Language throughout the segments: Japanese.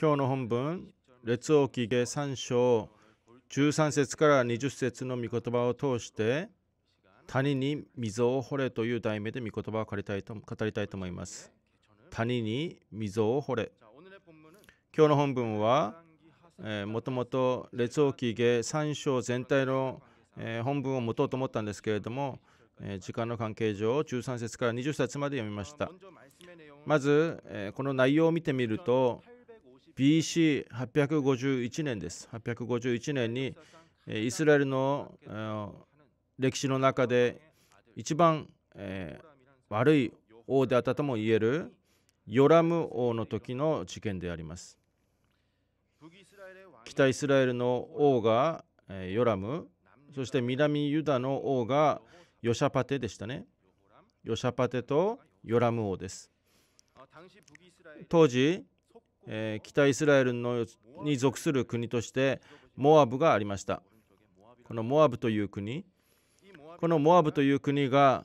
今日の本文、列王記下3章13節から20節の御言葉を通して、谷に溝を掘れという題名で御言葉を語りたいと語りたいと思います。谷に溝を掘れ。今日の本文は、もともと列王記下3章全体の、えー、本文を持とうと思ったんですけれども、えー、時間の関係上、13節から20節まで読みました。まず、えこの内容を見てみると BC851 年です851年にイスラエルの歴史の中で一番、え悪い王であったとも言えるヨラム王の時の事件であります北イスラエルの王がヨラムそして南ユダの王がヨシャパテでしたねヨシャパテとヨラム王です当時、えー、北イスラエルのに属する国としてモアブがありましたこのモアブという国このモアブという国が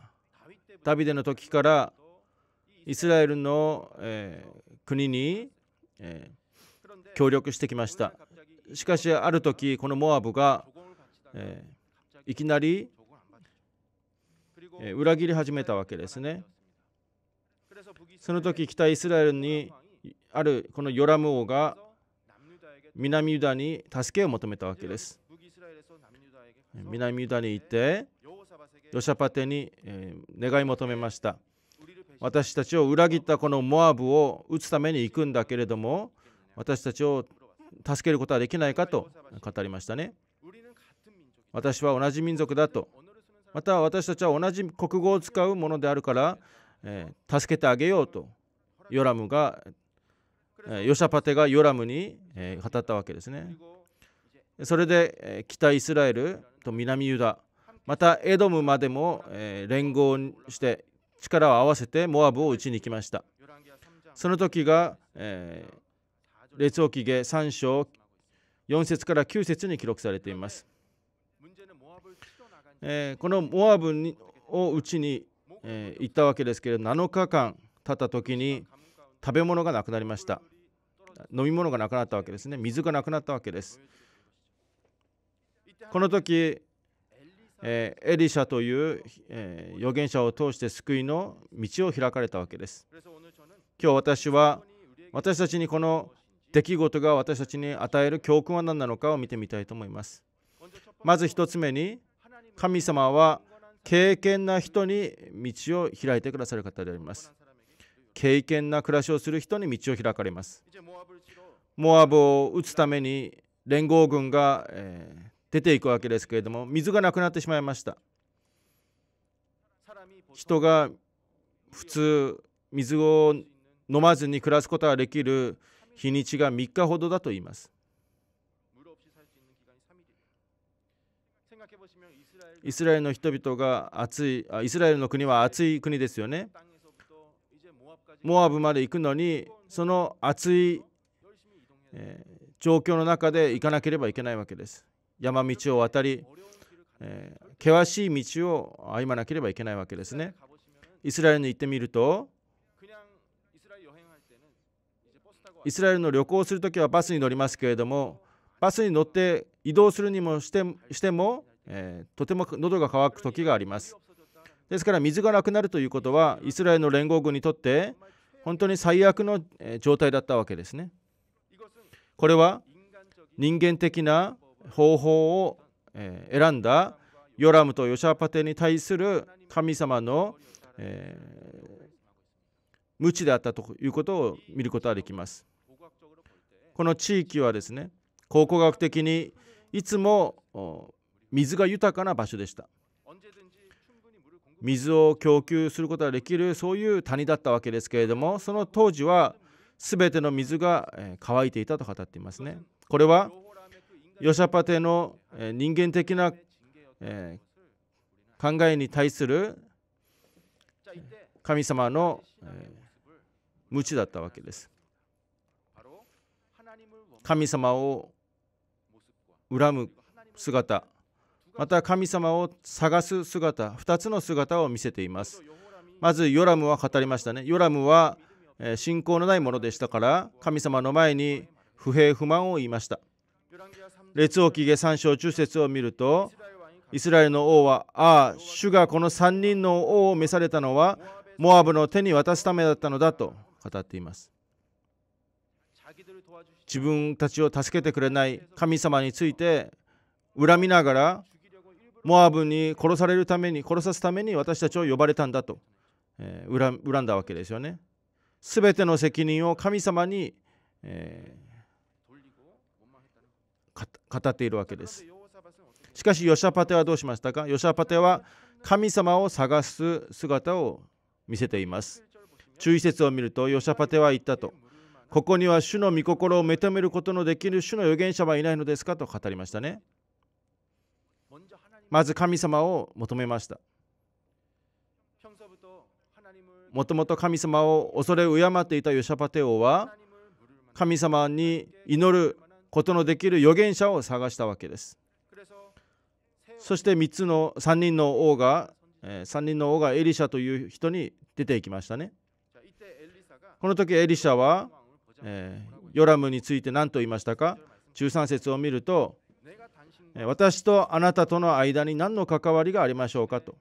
ダビデの時からイスラエルの、えー、国に、えー、協力してきましたしかしある時このモアブが、えー、いきなり裏切り始めたわけですね。その時北イスラエルにあるこのヨラム王が南ユダに助けを求めたわけです。南ユダに行ってヨシャパテに願い求めました。私たちを裏切ったこのモアブを撃つために行くんだけれども私たちを助けることはできないかと語りましたね。私は同じ民族だとまた私たちは同じ国語を使うものであるから、えー、助けてあげようとヨラムが、えヨシャパテがヨラムに、え語ったわけですねそれで、え北イスラエルと南ユダまたエドムまでも、え連合して力を合わせてモアブを打ちに行きましたその時が、えー、列王記下3章4節から9節に記録されていますえー、このモアブをうちに、えー、行ったわけですけれど7日間経った時に食べ物がなくなりました飲み物がなくなったわけですね水がなくなったわけですこの時、えー、エリシャという、え預言者を通して救いの道を開かれたわけです今日私は私たちにこの出来事が私たちに与える教訓は何なのかを見てみたいと思いますまず1つ目に神様は敬虔な人に道を開いてくださる方であります敬虔な暮らしをする人に道を開かれますモアブを撃つために連合軍が、え出ていくわけですけれども水がなくなってしまいました人が普通水を飲まずに暮らすことができる日にちが3日ほどだと言いますイスラエルの人々が熱いイスラエルの国は熱い国ですよねモアブまで行くのにその熱い、えー、状況の中で行かなければいけないわけです山道を渡り、えー、険しい道を歩まなければいけないわけですねイスラエルに行ってみるとイスラエルの旅行をするときはバスに乗りますけれどもバスに乗って移動するにもしてしてもえー、とても喉が渇く時がありますですから水がなくなるということはイスラエルの連合軍にとって本当に最悪の状態だったわけですねこれは人間的な方法を選んだヨラムとヨシャパテに対する神様の、えー、無知であったということを見ることができます。この地域はですね考古学的にいつも水が豊かな場所でした水を供給することができるそういう谷だったわけですけれどもその当時は全ての水が乾いていたと語っていますねこれはヨシャパテの人間的な考えに対する神様の無知だったわけです神様を恨む姿また神様を探す姿2つの姿を見せていますまずヨラムは語りましたねヨラムは信仰のないものでしたから神様の前に不平不満を言いました列王記下3章中節を見るとイスラエルの王はああ主がこの3人の王を召されたのはモアブの手に渡すためだったのだと語っています自分たちを助けてくれない神様について恨みながらモアブに殺されるために殺さすために私たちを呼ばれたんだと、えー、恨んだわけですよね。すべての責任を神様に、えー、語っているわけです。しかしヨシャパテはどうしましたかヨシャパテは神様を探す姿を見せています。注意説を見るとヨシャパテは言ったと。ここには主の御心を認めることのできる主の預言者はいないのですかと語りましたね。まず神様を求めましたもともと神様を恐れ敬っていたヨシャパテ王は神様に祈ることのできる預言者を探したわけですそして3つの3人の王が3人の王がエリシャという人に出ていきましたねこの時エリシャは、えヨラムについて何と言いましたか13節を見ると私とあなたとの間に何の関わりがありましょうかと。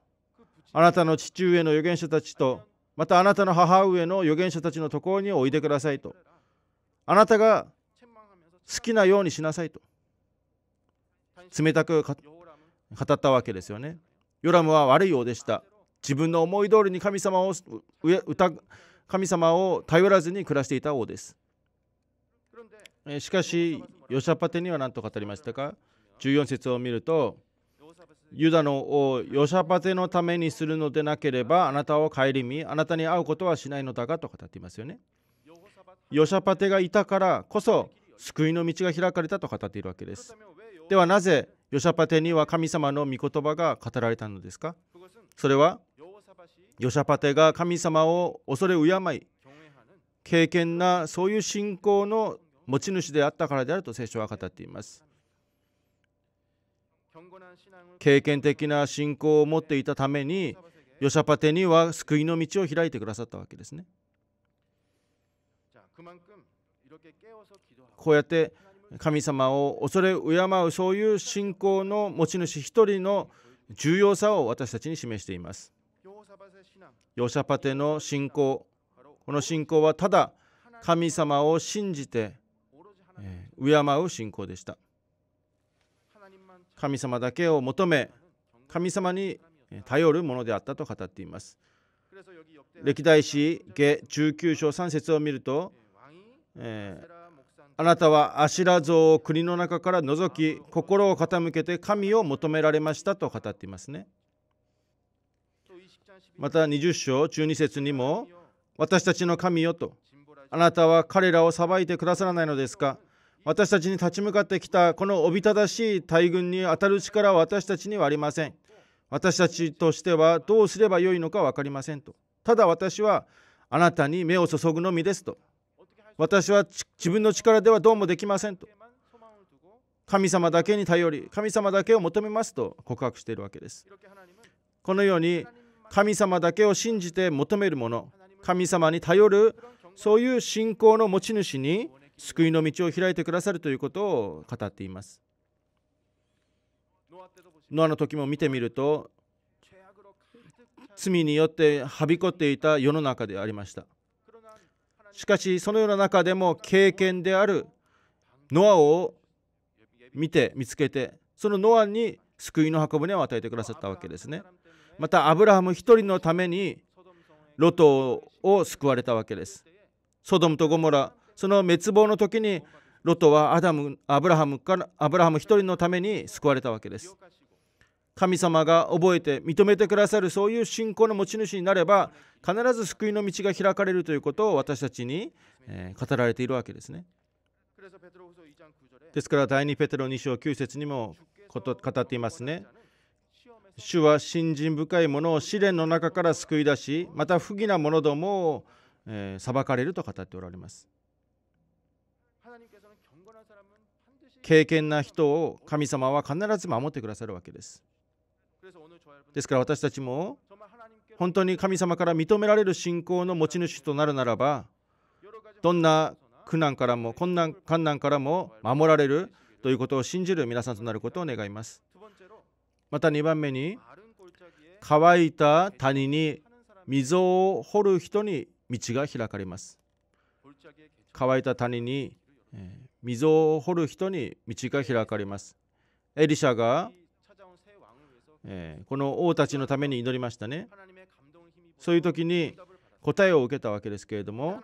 あなたの父上の預言者たちと、またあなたの母上の預言者たちのところにおいでくださいと。あなたが好きなようにしなさいと。冷たく語ったわけですよね。ヨラムは悪いようでした。自分の思い通りに神様を神様を頼らずに暮らしていた王です。しかし、ヨシャパテには何と語りましたか14節を見るとユダの王ヨシャパテのためにするのでなければあなたを顧みあなたに会うことはしないのだがと語っていますよねヨシャパテがいたからこそ救いの道が開かれたと語っているわけですではなぜヨシャパテには神様の御言葉が語られたのですかそれはヨシャパテが神様を恐れ敬い敬虔なそういう信仰の持ち主であったからであると聖書は語っています経験的な信仰を持っていたためにヨシャパテには救いの道を開いてくださったわけですね。こうやって神様を恐れ敬うそういう信仰の持ち主一人の重要さを私たちに示しています。ヨシャパテの信仰この信仰はただ神様を信じて敬う信仰でした。神様だけを求め神様に頼るものであったと語っています歴代史下19章3節を見ると、えー、あなたはアシラ像を国の中から除き心を傾けて神を求められましたと語っていますねまた20章1 2節にも私たちの神よとあなたは彼らを裁いてくださらないのですか私たちに立ち向かってきたこのおびただしい大軍に当たる力は私たちにはありません。私たちとしてはどうすればよいのか分かりませんと。ただ私はあなたに目を注ぐのみですと。私は自分の力ではどうもできませんと。神様だけに頼り、神様だけを求めますと告白しているわけです。このように神様だけを信じて求めるもの、神様に頼る、そういう信仰の持ち主に救いの道を開いてくださるということを語っていますノアの時も見てみると罪によってはびこっていた世の中でありましたしかしそのような中でも経験であるノアを見て見つけてそのノアに救いの運ぶにを与えてくださったわけですねまたアブラハム一人のためにロトを救われたわけですソドムとゴモラその滅亡の時にロトはアダムアブラハムからアブラハム一人のために救われたわけです神様が覚えて認めてくださるそういう信仰の持ち主になれば必ず救いの道が開かれるということを私たちに、語られているわけですねですから第2ペテロ2章9節にも語っていますね主は信心深いものを試練の中から救い出しまた不義な者どもを、裁かれると語っておられます敬虔な人を神様は必ず守ってくださるわけです。ですから私たちも本当に神様から認められる信仰の持ち主となるならばどんな苦難からも困難困難からも守られるということを信じる皆さんとなることを願います。また2番目に乾いた谷に溝を掘る人に道が開かれます。乾いた谷に、えー溝を掘る人に道が開かれます。エリシャが、えー、この王たちのために祈りましたね。そういう時に答えを受けたわけですけれども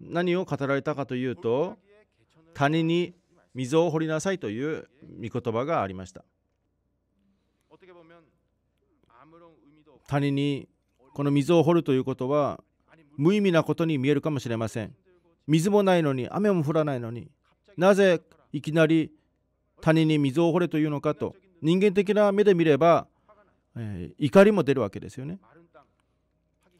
何を語られたかというと谷に溝を掘りなさいという御言葉がありました谷にこの溝を掘るということは無意味なことに見えるかもしれません水もないのに雨も降らないのになぜいきなり谷に水を掘れというのかと人間的な目で見れば、えー、怒りも出るわけですよね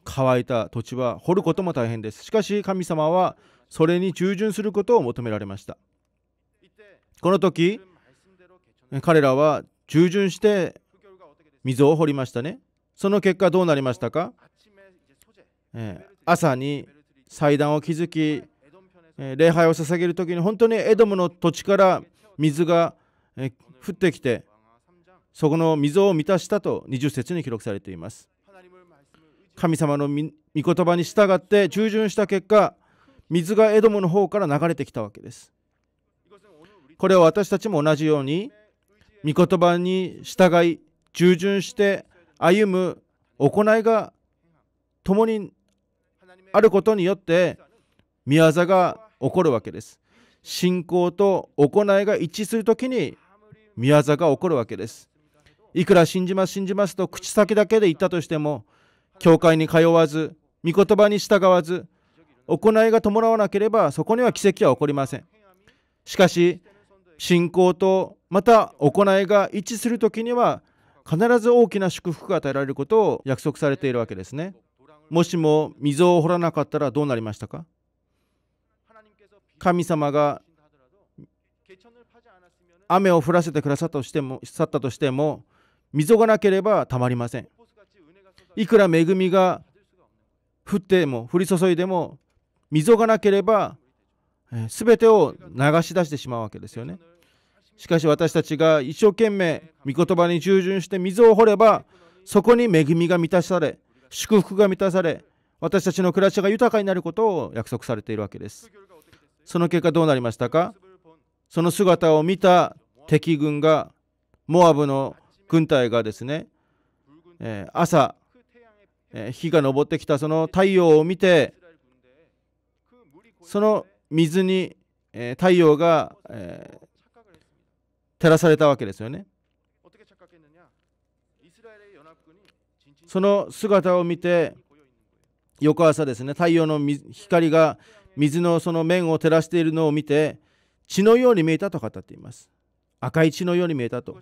乾いた土地は掘ることも大変ですしかし神様はそれに従順することを求められましたこの時彼らは従順して水を掘りましたねその結果どうなりましたか、えー、朝に祭壇を築きえ礼拝を捧げる時に本当にエドムの土地から水が、え降ってきてそこの溝を満たしたと20節に記録されています神様の御言葉に従って従順した結果水がエドムの方から流れてきたわけですこれは私たちも同じように御言葉に従い従順して歩む行いが共にあることによって宮座が起こるわけです。信仰と行いが一致するときに宮座が起こるわけです。いくら信じます信じますと口先だけで言ったとしても教会に通わず御言葉に従わず行いが伴わなければそこには奇跡は起こりませんしかし信仰とまた行いが一致する時には必ず大きな祝福が与えられることを約束されているわけですねもしも溝を掘らなかったらどうなりましたか神様が雨を降らせてくださったとしても去ったとしても溝がなければたまりませんいくら恵みが降っても降り注いでも溝がなければ全てを流し出してしまうわけですよねしかし私たちが一生懸命御言葉に従順して溝を掘ればそこに恵みが満たされ祝福が満たされ私たちの暮らしが豊かになることを約束されているわけですその結果どうなりましたかその姿を見た敵軍がモアブの軍隊がですね、えー、朝、えー、日が昇ってきたその太陽を見てその水に、えー、太陽が、え照らされたわけですよね。その姿を見て翌朝ですね太陽の光が水のその面を照らしているのを見て血のように見えたと語っています赤い血のように見えたと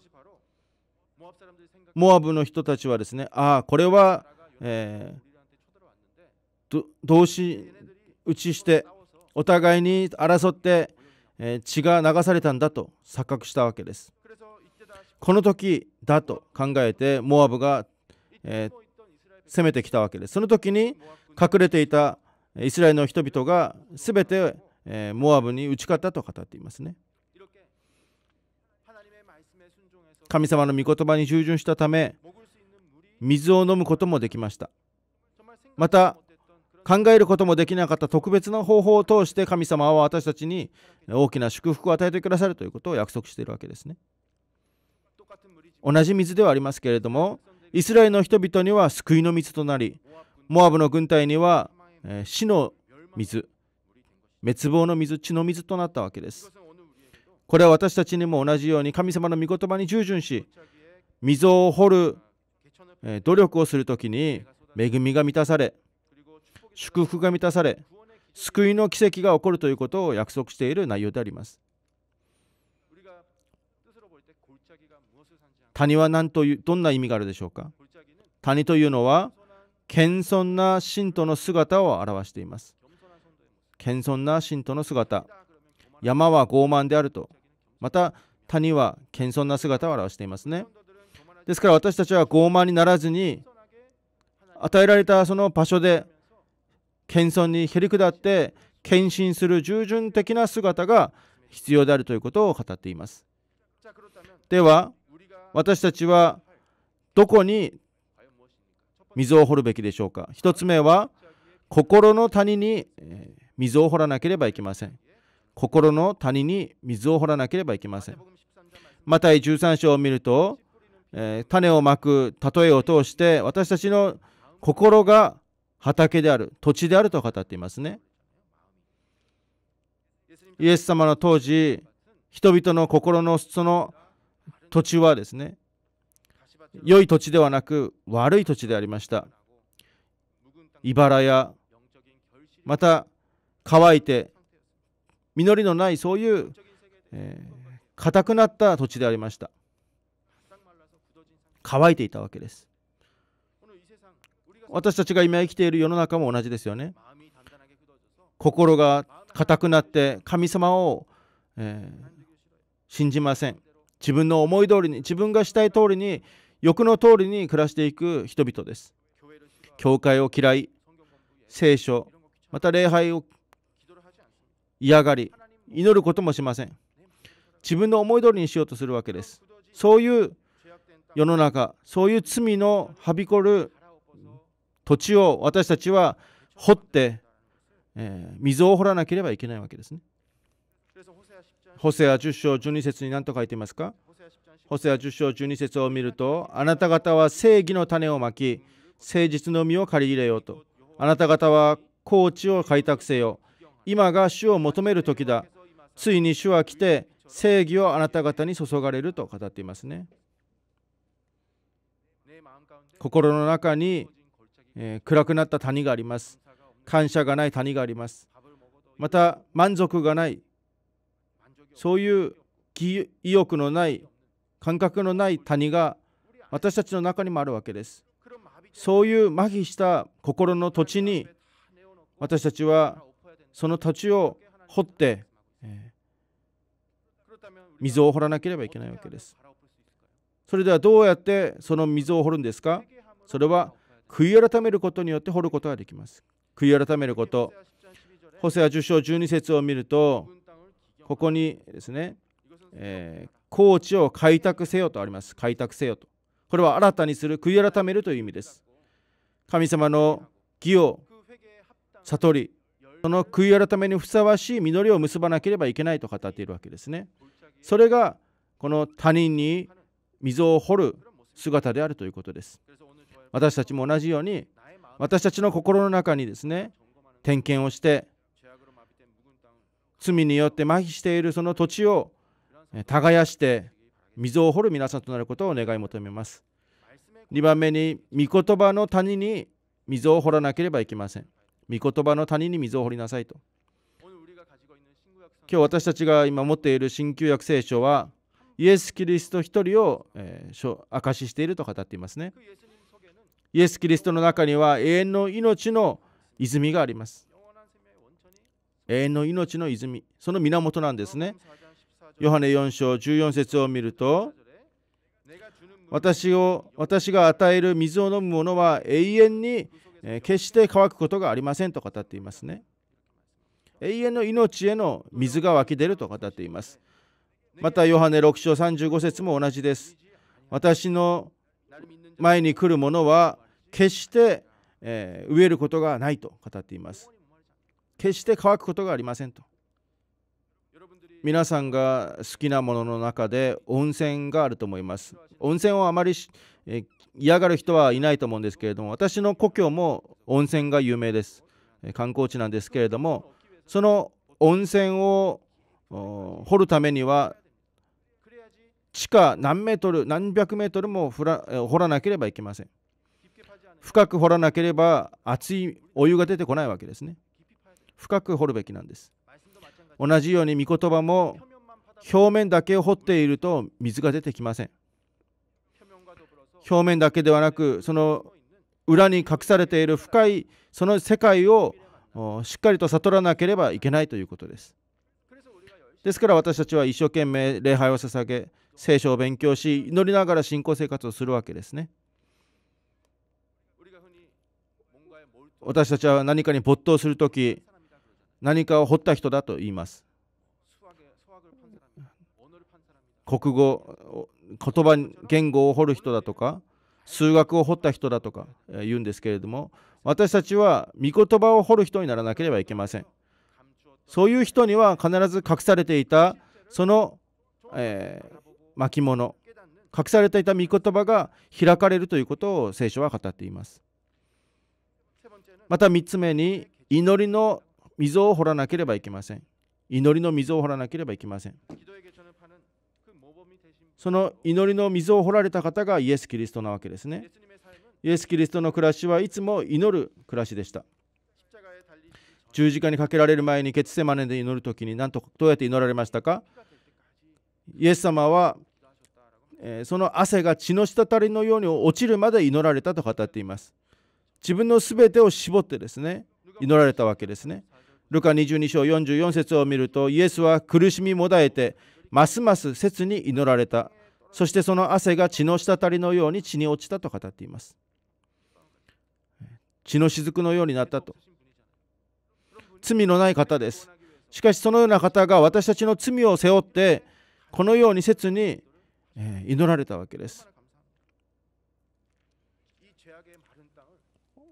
モアブの人たちはですねああこれは、えー、同士打ちしてお互いに争って、えー、血が流されたんだと錯覚したわけですこの時だと考えてモアブが、えー、攻めてきたわけですその時に隠れていたイスラエルの人々が全てモアブに打ち勝ったと語っていますね神様の御言葉に従順したため水を飲むこともできましたまた考えることもできなかった特別な方法を通して神様は私たちに大きな祝福を与えてくださるということを約束しているわけですね同じ水ではありますけれどもイスラエルの人々には救いの水となりモアブの軍隊にはえー、死の水滅亡の水血の水となったわけですこれは私たちにも同じように神様の御言葉に従順し溝を掘る、えー、努力をするときに恵みが満たされ祝福が満たされ救いの奇跡が起こるということを約束している内容であります谷は何というどんな意味があるでしょうか谷というのは謙遜な信徒の姿を表しています。謙遜な信徒の姿。山は傲慢であると。また、谷は謙遜な姿を表していますね。ですから私たちは傲慢にならずに、与えられたその場所で謙遜にへり下って献身する従順的な姿が必要であるということを語っています。では私たちはどこに溝を掘るべきでしょうか1つ目は心の谷に溝を掘らなければいけません心の谷に水を掘らなければいけませんマタイ13章を見ると、えー、種をまく例えを通して私たちの心が畑である土地であると語っていますねイエス様の当時人々の心のその土地はですね良い土地ではなく悪い土地でありました茨やまた乾いて実りのないそういう硬、えー、くなった土地でありました乾いていたわけです私たちが今生きている世の中も同じですよね心が硬くなって神様を、えー、信じません自分の思い通りに自分がしたい通りに欲の通りに暮らしていく人々です教会を嫌い聖書また礼拝を嫌がり祈ることもしません自分の思い通りにしようとするわけですそういう世の中そういう罪のはびこる土地を私たちは掘って、えー、溝を掘らなければいけないわけですねホセア10章12節に何と書いていますかホセア10章12節を見ると、あなた方は正義の種をまき、誠実の実を借り入れようと。あなた方は高地を開拓せよ。今が主を求める時だ。ついに主は来て、正義をあなた方に注がれると語っていますね。心の中に、えー、暗くなった谷があります。感謝がない谷があります。また満足がない、そういう意欲のない感覚のない谷が私たちの中にもあるわけです。そういう麻痺した心の土地に私たちはその土地を掘って、え水を掘らなければいけないわけです。それではどうやってその溝を掘るんですかそれは悔い改めることによって掘ることができます。悔い改めること。ホセア10章12節を見ると、ここにですね、え高地を開拓せよとあります。開拓せよと。これは新たにする、悔い改めるという意味です。神様の義を悟り、その悔い改めにふさわしい実りを結ばなければいけないと語っているわけですね。それがこの他人に溝を掘る姿であるということです。私たちも同じように、私たちの心の中にですね、点検をして、罪によって麻痺しているその土地を耕して溝を掘る皆さんとなることを願い求めます。2番目に、御言葉の谷に溝を掘らなければいけません。御言葉の谷に溝を掘りなさいと。今日私たちが今持っている新旧約聖書は、イエス・キリスト一人を、えー、証ししていると語っていますね。イエス・キリストの中には永遠の命の泉があります。永遠の命の泉、その源なんですね。ヨハネ4章14節を見ると私を私が与える水を飲む者は永遠に決して乾くことがありませんと語っていますね。永遠の命への水が湧き出ると語っています。またヨハネ6章35節も同じです。私の前に来る者は決して、え植えることがないと語っています。決して乾くことがありませんと。皆さんが好きなものの中で温泉があると思います。温泉をあまり嫌がる人はいないと思うんですけれども、私の故郷も温泉が有名です。観光地なんですけれども、その温泉を掘るためには、地下何メートル、何百メートルも掘らなければいけません。深く掘らなければ熱いお湯が出てこないわけですね。深く掘るべきなんです。同じように御言葉も表面だけを掘っていると水が出てきません表面だけではなくその裏に隠されている深いその世界をしっかりと悟らなければいけないということですですから私たちは一生懸命礼拝を捧げ聖書を勉強し祈りながら信仰生活をするわけですね私たちは何かに没頭する時何かを掘った人だと言います。国語、言葉、言語を掘る人だとか、数学を掘った人だとか言うんですけれども、私たちは御言葉を掘る人にならなければいけません。そういう人には必ず隠されていたその、えー、巻物、隠されていた御言葉が開かれるということを聖書は語っています。また3つ目に祈りの溝を掘らなければいけません。祈りの溝を掘らなければいけません。その祈りの溝を掘られた方がイエス・キリストなわけですね。イエス・キリストの暮らしはいつも祈る暮らしでした。十字架にかけられる前にケツセマネで祈る時にんとどうやって祈られましたかイエス様は、えー、その汗が血の滴りのように落ちるまで祈られたと語っています。自分の全てを絞ってですね祈られたわけですね。ルカ22章44節を見るとイエスは苦しみもだえてますます切に祈られたそしてその汗が血の滴りのように血に落ちたと語っています血の雫のようになったと罪のない方ですしかしそのような方が私たちの罪を背負ってこのように切に祈られたわけです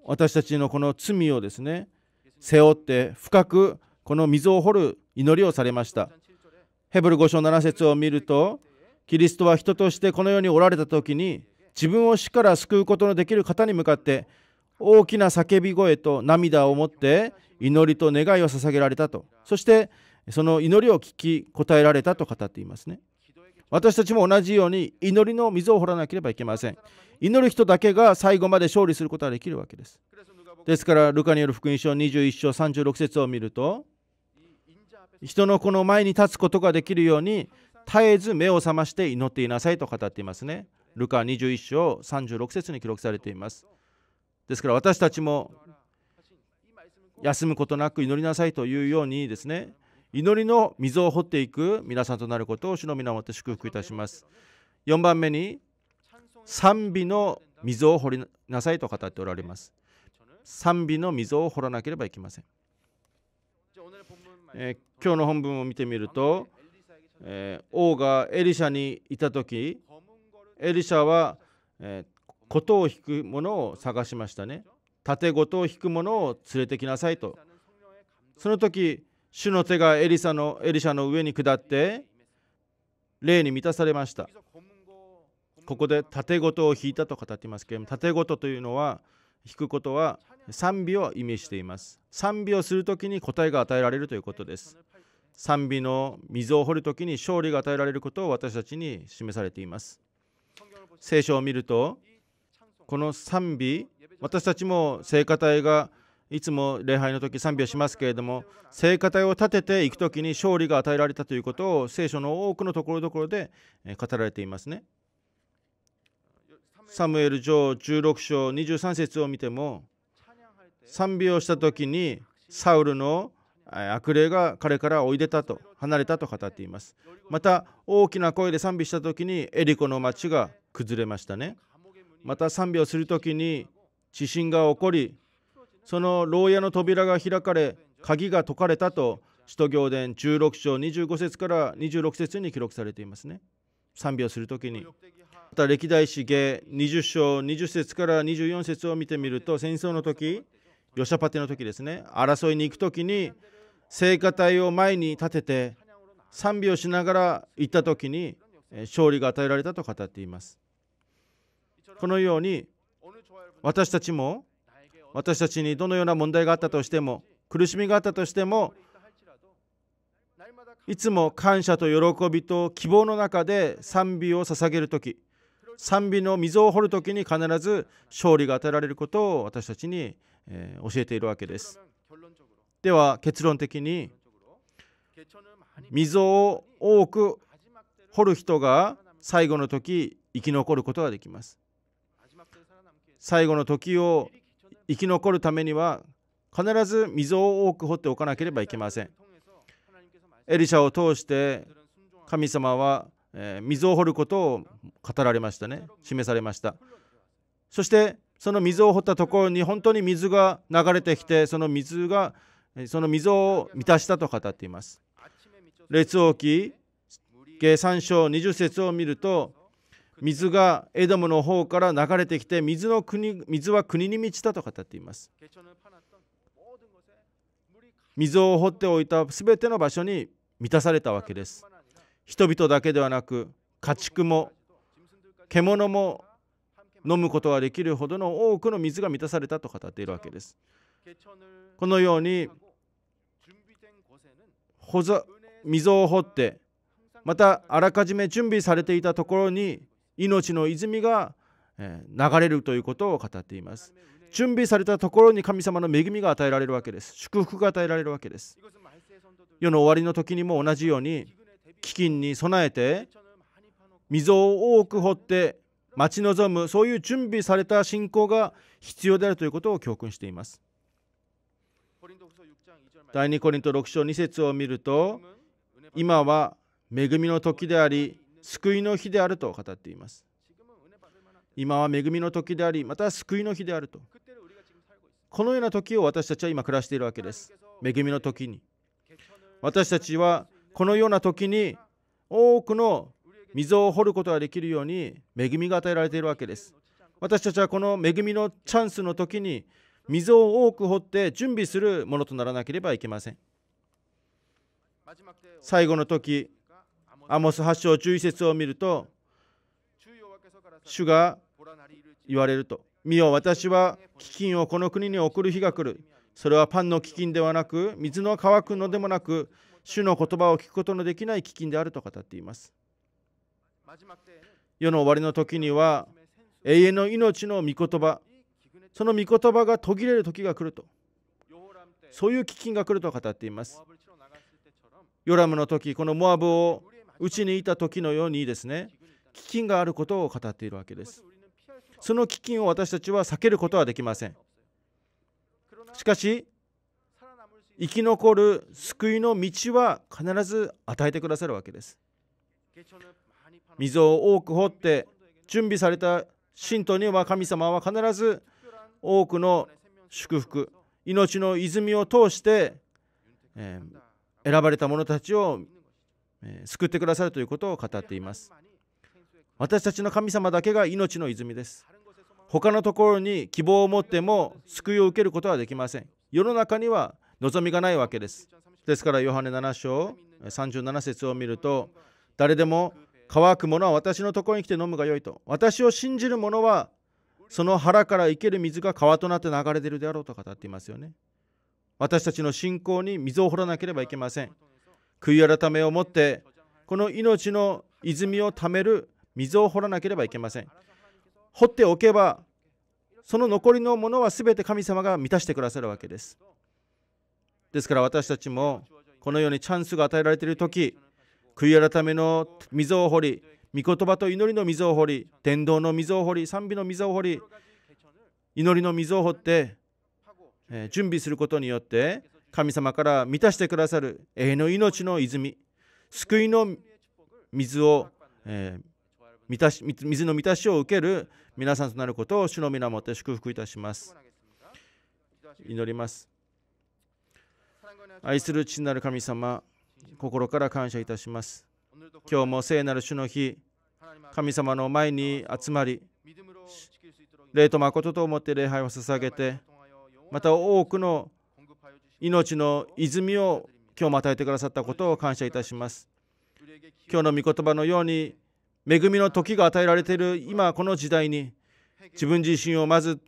私たちのこの罪をですね背負って深くこの溝を掘る祈りをされましたヘブル5章7節を見るとキリストは人としてこの世におられた時に自分を死から救うことのできる方に向かって大きな叫び声と涙を持って祈りと願いを捧げられたとそしてその祈りを聞き答えられたと語っていますね私たちも同じように祈りの溝を掘らなければいけません祈る人だけが最後まで勝利することができるわけですですからルカによる福音書21章36節を見ると人の子の前に立つことができるように絶えず目を覚まして祈っていなさいと語っていますね。ルカ21章36節に記録されています。ですから私たちも休むことなく祈りなさいというようにですね祈りの溝を掘っていく皆さんとなることを主の皆をもって祝福いたします。4番目に賛美の溝を掘りなさいと語っておられます。賛美の溝を掘らなければいけません。えー、今日の本文を見てみると、えー、王がエリシャにいた時エリシャは、えー、琴を弾くものを探しましたね。盾琴を引くものを連れてきなさいと。その時、主の手がエリサのエリシャの上に下って、霊に満たされました。ここで盾琴を引いたと語っていますけれども、盾琴というのは、引くことは、賛美を意味しています賛美をする時に答えが与えられるということです賛美の溝を掘る時に勝利が与えられることを私たちに示されています聖書を見るとこの賛美私たちも聖歌隊がいつも礼拝の時賛美をしますけれども聖歌隊を立てていく時に勝利が与えられたということを聖書の多くのところどころで語られていますねサムエル上16章23節を見ても賛美をした時にサウルの悪霊が彼からおいでたと離れたと語っていますまた大きな声で賛美した時にエリコの町が崩れましたねまた賛美をする時に地震が起こりその牢屋の扉が開かれ鍵が解かれたと使徒行伝16章25節から26節に記録されていますね賛美をする時にまた歴代史芸20章20節から24節を見てみると戦争の時ヨシャパテの時ですね争いに行く時に聖歌隊を前に立てて賛美をしながら行った時に勝利が与えられたと語っていますこのように私たちも私たちにどのような問題があったとしても苦しみがあったとしてもいつも感謝と喜びと希望の中で賛美を捧げる時賛美の溝を掘る時に必ず勝利が与えられることを私たちにえ教えているわけです。では結論的に溝を多く掘る人が最後の時生き残ることができます。最後の時を生き残るためには必ず溝を多く掘っておかなければいけません。エリシャを通して神様は、え溝を掘ることを語られましたね示されましたそしてその溝を掘ったところに本当に水が流れてきてその水がその溝を満たしたと語っています。列王記計算章20節を見ると水がエドムの方から流れてきて水の国水は国に満ちたと語っています。水を掘っておいた全ての場所に満たされたわけです。人々だけではなく家畜も獣も飲むことができるほどの多くの水が満たされたと語っているわけです。このように溝を掘ってまたあらかじめ準備されていたところに命の泉が流れるということを語っています。準備されたところに神様の恵みが与えられるわけです。祝福が与えられるわけです。世の終わりの時にも同じように飢饉に備えて溝を多く掘って待ち望むそういう準備された信仰が必要であるということを教訓しています第2コリント6章2節を見ると今は恵みの時であり救いの日であると語っています今は恵みの時でありまた救いの日であるとこのような時を私たちは今暮らしているわけです恵みの時に私たちはこのような時に多くの溝を掘ることができるように恵みが与えられているわけです私たちはこの恵みのチャンスの時に溝を多く掘って準備するものとならなければいけません最後の時アモス8章11節を見ると主が言われると「見よ私は飢饉をこの国に送る日が来る」それはパンの飢饉ではなく水の乾くのでもなく主の言葉を聞くことのできない飢饉であると語っています世の終わりの時には永遠の命の御言葉その御言葉が途切れる時が来るとそういう飢饉が来ると語っていますヨラムの時このモアブをうちにいた時のようにですね飢饉があることを語っているわけですその飢饉を私たちは避けることはできませんしかし生き残る救いの道は必ず与えてくださるわけです溝を多く掘って準備された信徒には神様は必ず多くの祝福命の泉を通して、え選ばれた者たちを、え救ってくださるということを語っています私たちの神様だけが命の泉です他のところに希望を持っても救いを受けることはできません世の中には望みがないわけですですからヨハネ7章37節を見ると誰でも乾く者は私のところに来て飲むがよいと私を信じる者はその腹から生ける水が川となって流れているであろうと語っていますよね私たちの信仰に水を掘らなければいけません悔い改めを持ってこの命の泉をためる水を掘らなければいけません掘っておけばその残りのものは全て神様が満たしてくださるわけですですから私たちもこのようにチャンスが与えられている時悔い改めの溝を掘り、御言葉と祈りの溝を掘り、天道の溝を掘り、賛美の溝を掘り、祈りの溝を掘って、え準備することによって、神様から満たしてくださる永遠の命の泉、救いの水を、えー、満たし水の満たしを受ける皆さんとなることを主の皆もって祝福いたします。祈ります。愛する父なる神様、心から感謝いたします。今日も聖なる主の日、神様の前に集まり、礼と誠と思って礼拝を捧げて、また多くの命の泉を今日も与えてくださったことを感謝いたします。今日の御言葉のように、恵みの時が与えられている今この時代に、自分自身をまず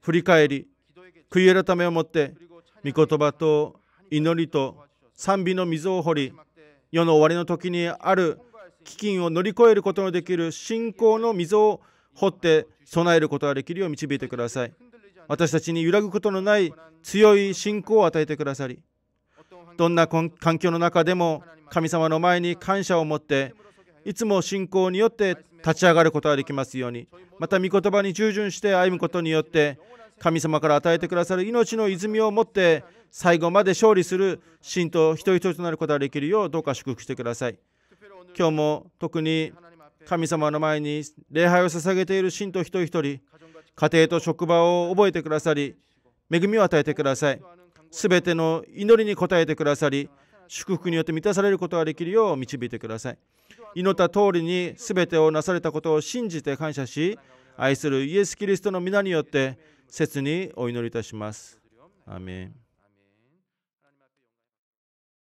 振り返り、悔い改めを持って、御言葉と祈りと賛美の溝を掘り世の終わりの時にある飢饉を乗り越えることのできる信仰の溝を掘って備えることができるよう導いてください私たちに揺らぐことのない強い信仰を与えてくださりどんな環境の中でも神様の前に感謝を持っていつも信仰によって立ち上がることができますようにまた御言葉に従順して歩むことによって神様から与えてくださる命の泉を持って最後まで勝利する信徒一人一人となることができるようどうか祝福してください今日も特に神様の前に礼拝を捧げている信徒一人一人家庭と職場を覚えてくださり恵みを与えてくださいすべての祈りに応えてくださり祝福によって満たされることができるよう導いてください祈った通りにすべてをなされたことを信じて感謝し愛するイエス・キリストの皆によって切にお祈りいたします。アメン